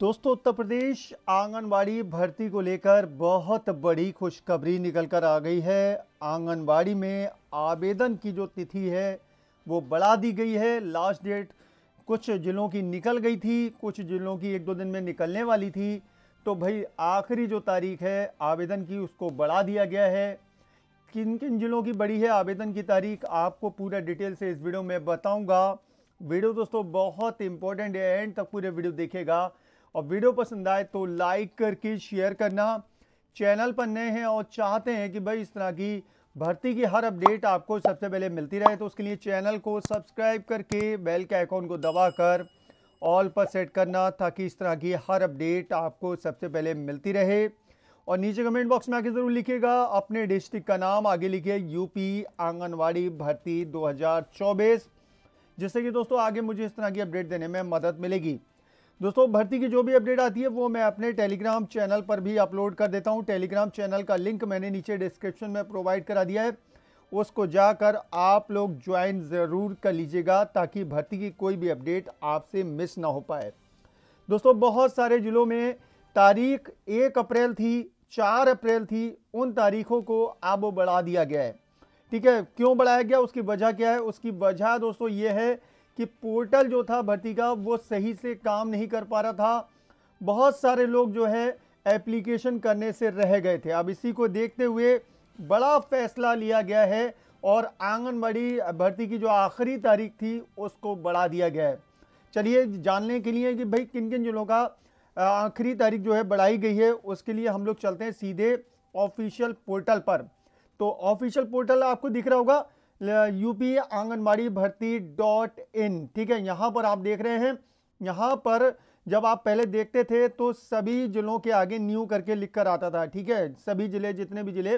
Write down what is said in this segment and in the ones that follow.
दोस्तों उत्तर प्रदेश आंगनबाड़ी भर्ती को लेकर बहुत बड़ी खुशखबरी निकल कर आ गई है आंगनबाड़ी में आवेदन की जो तिथि है वो बढ़ा दी गई है लास्ट डेट कुछ ज़िलों की निकल गई थी कुछ ज़िलों की एक दो दिन में निकलने वाली थी तो भाई आखिरी जो तारीख है आवेदन की उसको बढ़ा दिया गया है किन किन ज़िलों की बड़ी है आवेदन की तारीख आपको पूरा डिटेल से इस वीडियो में बताऊँगा वीडियो दोस्तों बहुत इंपॉर्टेंट है एंड तक पूरे वीडियो देखेगा और वीडियो पसंद आए तो लाइक करके शेयर करना चैनल पर नए हैं और चाहते हैं कि भाई इस तरह की भर्ती की हर अपडेट आपको सबसे पहले मिलती रहे तो उसके लिए चैनल को सब्सक्राइब करके बेल के आइकॉन को दबाकर ऑल पर सेट करना ताकि इस तरह की हर अपडेट आपको सबसे पहले मिलती रहे और नीचे कमेंट बॉक्स में आके ज़रूर लिखिएगा अपने डिस्ट्रिक्ट का नाम आगे लिखिए यूपी आंगनवाड़ी भर्ती 2024 जिससे कि दोस्तों आगे मुझे इस तरह की अपडेट देने में मदद मिलेगी दोस्तों भर्ती की जो भी अपडेट आती है वो मैं अपने टेलीग्राम चैनल पर भी अपलोड कर देता हूँ टेलीग्राम चैनल का लिंक मैंने नीचे डिस्क्रिप्शन में प्रोवाइड करा दिया है उसको जाकर आप लोग ज्वाइन ज़रूर कर लीजिएगा ताकि भर्ती की कोई भी अपडेट आपसे मिस ना हो पाए दोस्तों बहुत सारे ज़िलों में तारीख एक अप्रैल थी चार अप्रैल थी उन तारीखों को अब बढ़ा दिया गया है ठीक है क्यों बढ़ाया गया उसकी वजह क्या है उसकी वजह दोस्तों ये है कि पोर्टल जो था भर्ती का वो सही से काम नहीं कर पा रहा था बहुत सारे लोग जो है एप्लीकेशन करने से रह गए थे अब इसी को देखते हुए बड़ा फैसला लिया गया है और आंगनबाड़ी भर्ती की जो आखिरी तारीख थी उसको बढ़ा दिया गया है चलिए जानने के लिए कि भाई किन किन जिलों का आखिरी तारीख जो है बढ़ाई गई है उसके लिए हम लोग चलते हैं सीधे ऑफिशियल पोर्टल पर तो ऑफिशियल पोर्टल आपको दिख रहा होगा यूपी आंगनबाड़ी भर्ती डॉट इन ठीक है यहाँ पर आप देख रहे हैं यहाँ पर जब आप पहले देखते थे तो सभी जिलों के आगे न्यू करके लिख कर आता था ठीक है सभी जिले जितने भी जिले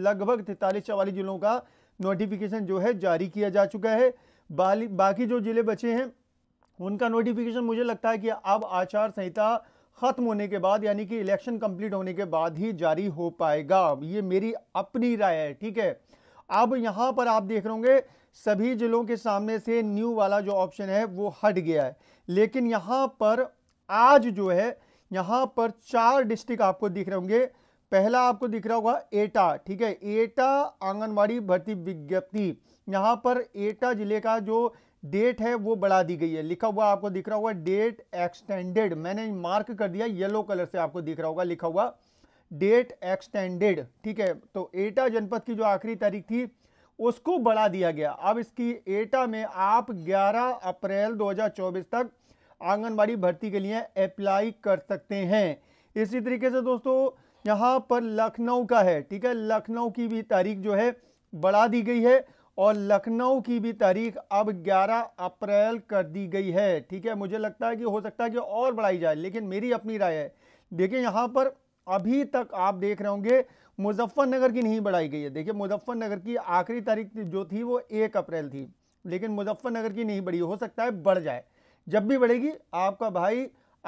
लगभग तैतालीस चवालीस जिलों का नोटिफिकेशन जो है जारी किया जा चुका है बाकी जो जिले बचे हैं उनका नोटिफिकेशन मुझे लगता है कि अब आचार संहिता ख़त्म होने के बाद यानी कि इलेक्शन कंप्लीट होने के बाद ही जारी हो पाएगा ये मेरी अपनी राय है ठीक है अब यहाँ पर आप देख रहे होंगे सभी जिलों के सामने से न्यू वाला जो ऑप्शन है वो हट गया है लेकिन यहाँ पर आज जो है यहाँ पर चार डिस्ट्रिक्ट आपको दिख रहे होंगे पहला आपको दिख रहा होगा एटा ठीक है एटा आंगनवाड़ी भर्ती विज्ञप्ति यहाँ पर एटा जिले का जो डेट है वो बढ़ा दी गई है लिखा हुआ आपको दिख रहा होगा डेट एक्सटेंडेड मैंने मार्क कर दिया येलो कलर से आपको दिख रहा होगा लिखा हुआ डेट एक्सटेंडेड ठीक है तो एटा जनपद की जो आखिरी तारीख थी उसको बढ़ा दिया गया अब इसकी एटा में आप 11 अप्रैल 2024 तक आंगनबाड़ी भर्ती के लिए अप्लाई कर सकते हैं इसी तरीके से दोस्तों यहाँ पर लखनऊ का है ठीक है लखनऊ की भी तारीख जो है बढ़ा दी गई है और लखनऊ की भी तारीख अब 11 अप्रैल कर दी गई है ठीक है मुझे लगता है कि हो सकता है कि और बढ़ाई जाए लेकिन मेरी अपनी राय है देखिए यहाँ पर अभी तक आप देख रहे होंगे मुजफ्फरनगर की नहीं बढ़ाई गई है देखिए मुजफ्फरनगर की आखिरी तारीख जो थी वो एक अप्रैल थी लेकिन मुजफ्फरनगर की नहीं बढ़ी हो सकता है बढ़ जाए जब भी बढ़ेगी आपका भाई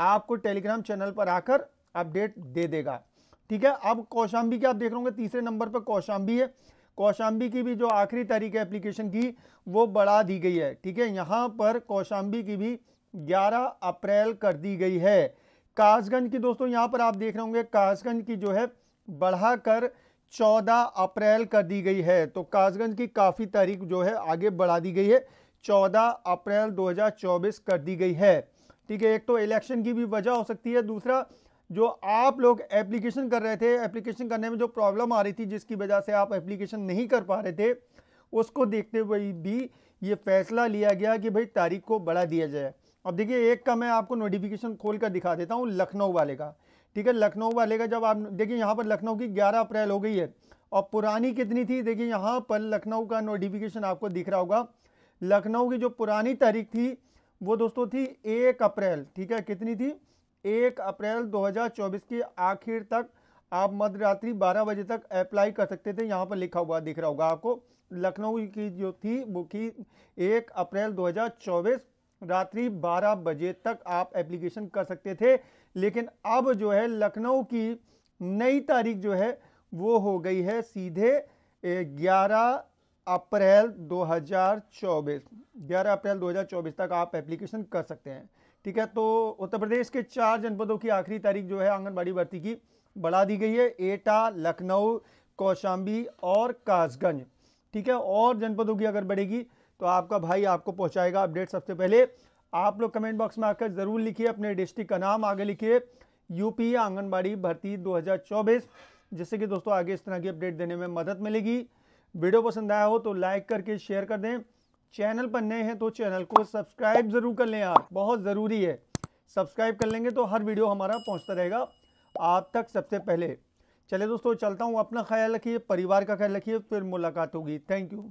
आपको टेलीग्राम चैनल पर आकर अपडेट दे देगा ठीक है अब कौशाम्बी की आप देख रहे होंगे तीसरे नंबर पर कौशाम्बी है कौशाम्बी की भी जो आखिरी तारीख है एप्लीकेशन की वो बढ़ा दी गई है ठीक है यहाँ पर कौशाम्बी की भी 11 अप्रैल कर दी गई है कासगंज की दोस्तों यहाँ पर आप देख रहे होंगे कासगंज की जो है बढ़ाकर चौदह अप्रैल कर दी गई है तो कासगंज की काफ़ी तारीख जो है आगे बढ़ा दी गई है चौदह अप्रैल 2024 कर दी गई है ठीक है एक तो इलेक्शन की भी वजह हो सकती है दूसरा जो आप लोग एप्लीकेशन कर रहे थे एप्लीकेशन करने में जो प्रॉब्लम आ रही थी जिसकी वजह से आप एप्लीकेशन नहीं कर पा रहे थे उसको देखते हुए भी ये फैसला लिया गया कि भाई तारीख को बढ़ा दिया जाए अब देखिए एक का मैं आपको नोटिफिकेशन खोल कर दिखा देता हूँ लखनऊ वाले का ठीक है लखनऊ वाले का जब आप देखिए यहाँ पर लखनऊ की 11 अप्रैल हो गई है और पुरानी कितनी थी देखिए यहाँ पर लखनऊ का नोटिफिकेशन आपको दिख रहा होगा लखनऊ की जो पुरानी तारीख थी वो दोस्तों थी एक अप्रैल ठीक है कितनी थी एक अप्रैल 2024 की आखिर तक आप मध्य रात्रि बारह बजे तक अप्लाई कर सकते थे यहाँ पर लिखा हुआ दिख रहा होगा आपको लखनऊ की जो थी वो की एक अप्रैल रात्रि 12 बजे तक आप एप्लीकेशन कर सकते थे लेकिन अब जो है लखनऊ की नई तारीख जो है वो हो गई है सीधे 11 अप्रैल 2024 11 अप्रैल 2024 तक आप एप्लीकेशन कर सकते हैं ठीक है तो उत्तर प्रदेश के चार जनपदों की आखिरी तारीख जो है आंगनबाड़ी भर्ती की बढ़ा दी गई है एटा लखनऊ कौशाम्बी और कासगंज ठीक है और जनपदों की अगर बढ़ेगी तो आपका भाई आपको पहुँचाएगा अपडेट सबसे पहले आप लोग कमेंट बॉक्स में आकर ज़रूर लिखिए अपने डिस्ट्रिक्ट का नाम आगे लिखिए यूपी आंगनबाड़ी भर्ती 2024 जिससे कि दोस्तों आगे इस तरह की अपडेट देने में मदद मिलेगी वीडियो पसंद आया हो तो लाइक करके शेयर कर दें चैनल पर नए हैं तो चैनल को सब्सक्राइब ज़रूर कर लें आप बहुत ज़रूरी है सब्सक्राइब कर लेंगे तो हर वीडियो हमारा पहुँचता रहेगा आप तक सबसे पहले चले दोस्तों चलता हूँ अपना ख्याल रखिए परिवार का ख्याल रखिए फिर मुलाकात होगी थैंक यू